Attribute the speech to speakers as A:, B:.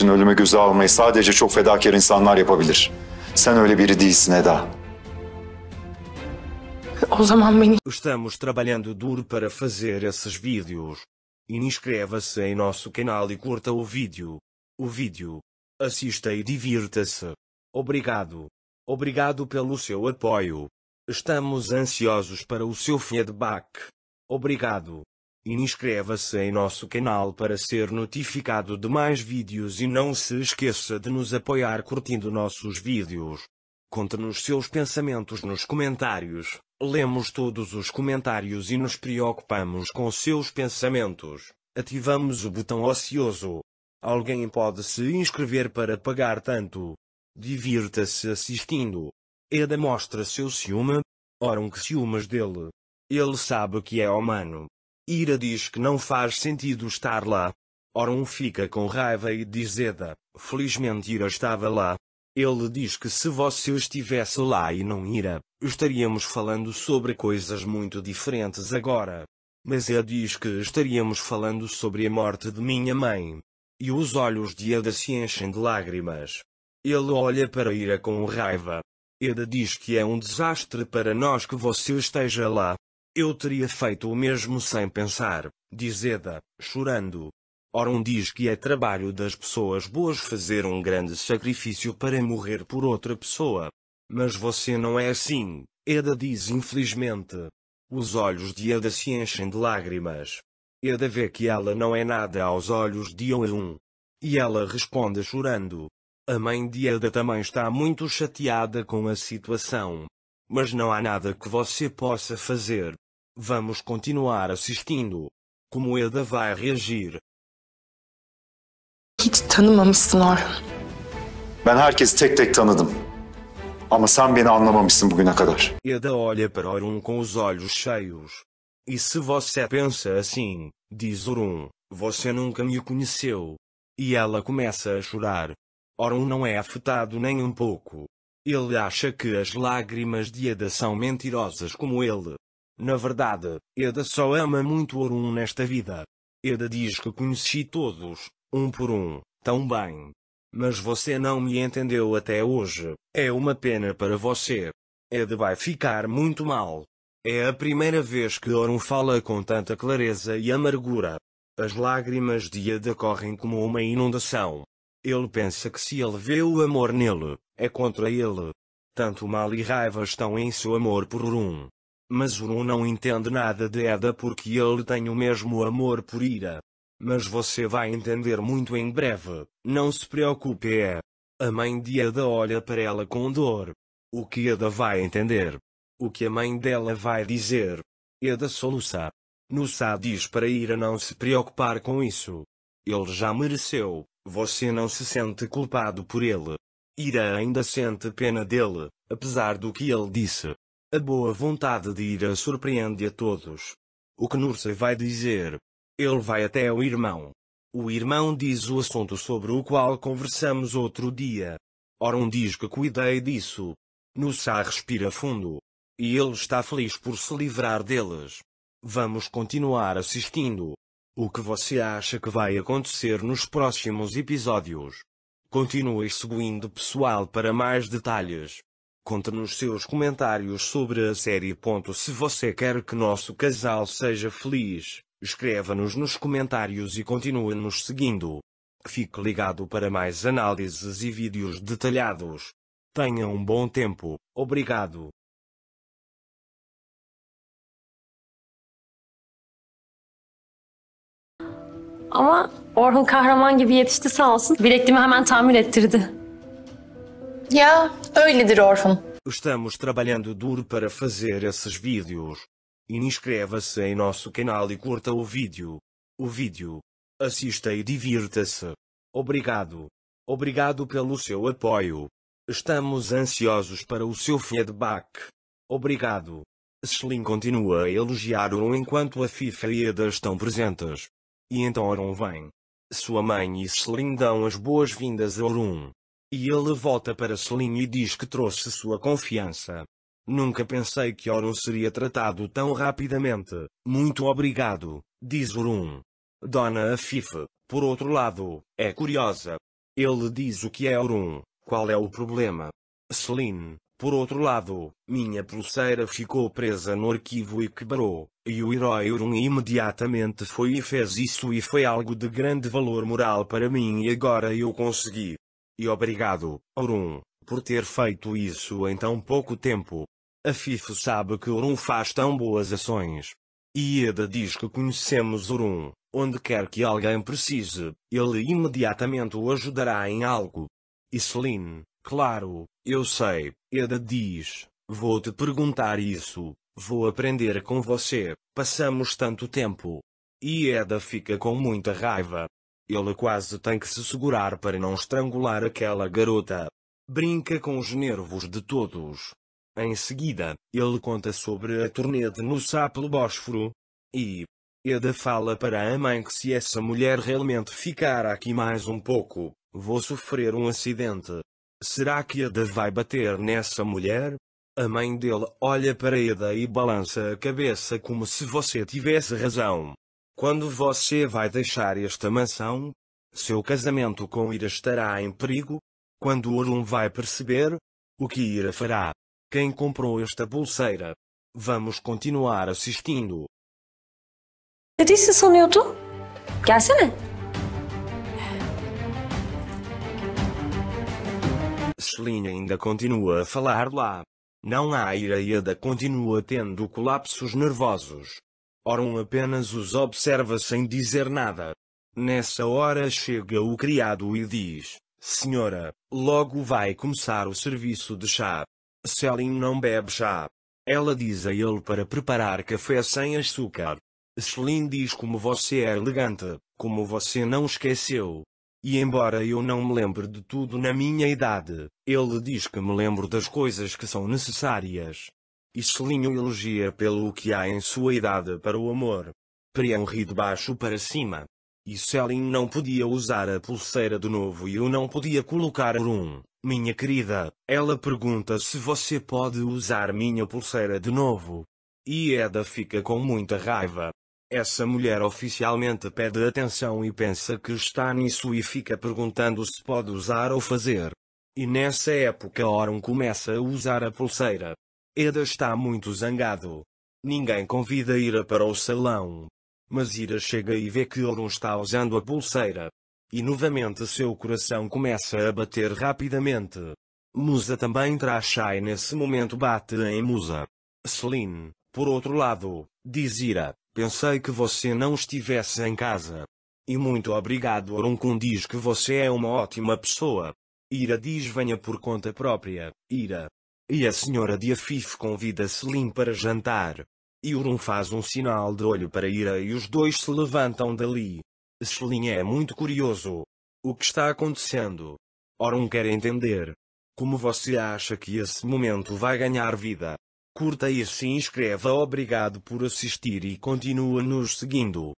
A: için ölümü göze almayı sadece çok fedakar insanlar yapabilir. Sen öyle biri değilsin Eda. O zaman beni... Estamos trabalhando duro para fazer esses vídeos. Inscreva-se em nosso canal e curta o vídeo. O vídeo. Assista e divirta-se. Obrigado. Obrigado pelo seu apoio. Estamos ansiosos para o seu feedback. Obrigado. Inscreva-se em nosso canal para ser notificado de mais vídeos e não se esqueça de nos apoiar curtindo nossos vídeos. Conte-nos seus pensamentos nos comentários. Lemos todos os comentários e nos preocupamos com seus pensamentos. Ativamos o botão ocioso. Alguém pode se inscrever para pagar tanto. Divirta-se assistindo. Eda mostra seu ciúme. Oram que ciúmes dele. Ele sabe que é humano. Ira diz que não faz sentido estar lá. Orum fica com raiva e diz Eda, felizmente Ira estava lá. Ele diz que se você estivesse lá e não Ira, estaríamos falando sobre coisas muito diferentes agora. Mas Eda diz que estaríamos falando sobre a morte de minha mãe. E os olhos de Eda se enchem de lágrimas. Ele olha para Ira com raiva. Eda diz que é um desastre para nós que você esteja lá. Eu teria feito o mesmo sem pensar, diz Eda, chorando. Oron diz que é trabalho das pessoas boas fazer um grande sacrifício para morrer por outra pessoa. Mas você não é assim, Eda diz infelizmente. Os olhos de Eda se enchem de lágrimas. Eda vê que ela não é nada aos olhos de Oron. E ela responde chorando. A mãe de Eda também está muito chateada com a situação. Mas não há nada que você possa fazer. Vamos continuar assistindo. Como Eda vai reagir? Hiç tanımamışsın Orhan. Ben herkesi tek tek tanıdım. Ama sen beni anlamamışsın bugüne kadar. Eda olha para Orun com os olhos cheios. E se você pensa assim, diz Orun, você nunca me conheceu. E ela começa a chorar. Orun não é afetado nem um pouco. Ele acha que as lágrimas de Eda são mentirosas como ele. Na verdade, Eda só ama muito Orun nesta vida. Eda diz que conheci todos, um por um, tão bem. Mas você não me entendeu até hoje, é uma pena para você. Eda vai ficar muito mal. É a primeira vez que Orun fala com tanta clareza e amargura. As lágrimas de Eda correm como uma inundação. Ele pensa que se ele vê o amor nele, é contra ele. Tanto mal e raiva estão em seu amor por Orun. Mas Uru não entende nada de Eda porque ele tem o mesmo amor por Ira. Mas você vai entender muito em breve, não se preocupe. É. A mãe de Eda olha para ela com dor. O que Eda vai entender? O que a mãe dela vai dizer? Eda soluça. Nussa diz para Ira não se preocupar com isso. Ele já mereceu, você não se sente culpado por ele. Ira ainda sente pena dele, apesar do que ele disse. A boa vontade de Ira surpreende a todos. O que Nursa vai dizer? Ele vai até o irmão. O irmão diz o assunto sobre o qual conversamos outro dia. Oron diz que cuidei disso. Nursa respira fundo. E ele está feliz por se livrar deles. Vamos continuar assistindo. O que você acha que vai acontecer nos próximos episódios? Continue seguindo pessoal para mais detalhes. Conte-nos seus comentários sobre a série. Se você quer que nosso casal seja feliz, escreva-nos nos comentários e continue nos seguindo. Fique ligado para mais análises e vídeos detalhados. Tenha um bom tempo, obrigado. Ama Orhun kahraman gibi yetişti sağ olsun. Bilekliğimi hemen tamir ettirdi. Ya, öyledir Orfun. Estamos trabalhando duro para fazer esses vídeos. Inscreva-se em nosso canal e curta o vídeo. O vídeo. Assista e divirta-se. Obrigado. Obrigado pelo seu apoio. Estamos ansiosos para o seu feedback. Obrigado. Slim continua a elogiar Oron enquanto a FIFA e Eda estão presentes. E então Oron vem. Sua mãe e Slim dão as boas-vindas a Oron. E ele volta para Selim e diz que trouxe sua confiança. Nunca pensei que Orun seria tratado tão rapidamente. Muito obrigado, diz Orun. Dona Afife, por outro lado, é curiosa. Ele diz o que é Orun, qual é o problema. Celine, por outro lado, minha pulseira ficou presa no arquivo e quebrou, e o herói Orun imediatamente foi e fez isso e foi algo de grande valor moral para mim e agora eu consegui. E obrigado, Orun, por ter feito isso em tão pouco tempo. A FIFO sabe que Orun faz tão boas ações. E é Eda diz que conhecemos Orun, onde quer que alguém precise, ele imediatamente o ajudará em algo. E Celine, claro, eu sei, é Eda diz, vou te perguntar isso, vou aprender com você, passamos tanto tempo. E Eda fica com muita raiva, ele quase tem que se segurar para não estrangular aquela garota. Brinca com os nervos de todos. Em seguida, ele conta sobre a tornede no sapo Bósforo. E. Eda fala para a mãe que se essa mulher realmente ficar aqui mais um pouco, vou sofrer um acidente. Será que Eda vai bater nessa mulher? A mãe dele olha para Eda e balança a cabeça como se você tivesse razão. Quando você vai deixar esta mansão, seu casamento com Ira estará em perigo. Quando Orlon vai perceber o que Ira fará. Quem comprou esta pulseira? Vamos continuar assistindo. Ne Dedesi sanıyordu. Gelsene. Celine ainda continua a falar lá. Não há Ira e Ada continua tendo colapsos nervosos. Oram apenas os observa sem dizer nada. Nessa hora chega o criado e diz: Senhora, logo vai começar o serviço de chá. Selim não bebe chá. Ela diz a ele para preparar café sem açúcar. Selim diz como você é elegante, como você não esqueceu. E embora eu não me lembre de tudo na minha idade, ele diz que me lembro das coisas que são necessárias e Selinho elogia pelo que há em sua idade para o amor. Prião ri de baixo para cima. E Selin não podia usar a pulseira de novo e eu não podia colocar um. Minha querida, ela pergunta se você pode usar minha pulseira de novo. E Eda fica com muita raiva. Essa mulher oficialmente pede atenção e pensa que está nisso e fica perguntando se pode usar ou fazer. E nessa época Oron começa a usar a pulseira. Eda está muito zangado. Ninguém convida Ira para o salão. Mas Ira chega e vê que Orun está usando a pulseira. E novamente seu coração começa a bater rapidamente. Musa também traz Shai e nesse momento bate em Musa. Celine, por outro lado, diz Ira, pensei que você não estivesse em casa. E muito obrigado Oruncun diz que você é uma ótima pessoa. Ira diz venha por conta própria, Ira, e a senhora de Afif convida Selim para jantar. Yurun faz um sinal de olho para Ira e os dois se levantam dali. Selim é muito curioso. O que está acontecendo? Orum quer entender. Como você acha que esse momento vai ganhar vida? Curta e se inscreva. Obrigado por assistir e continua nos seguindo.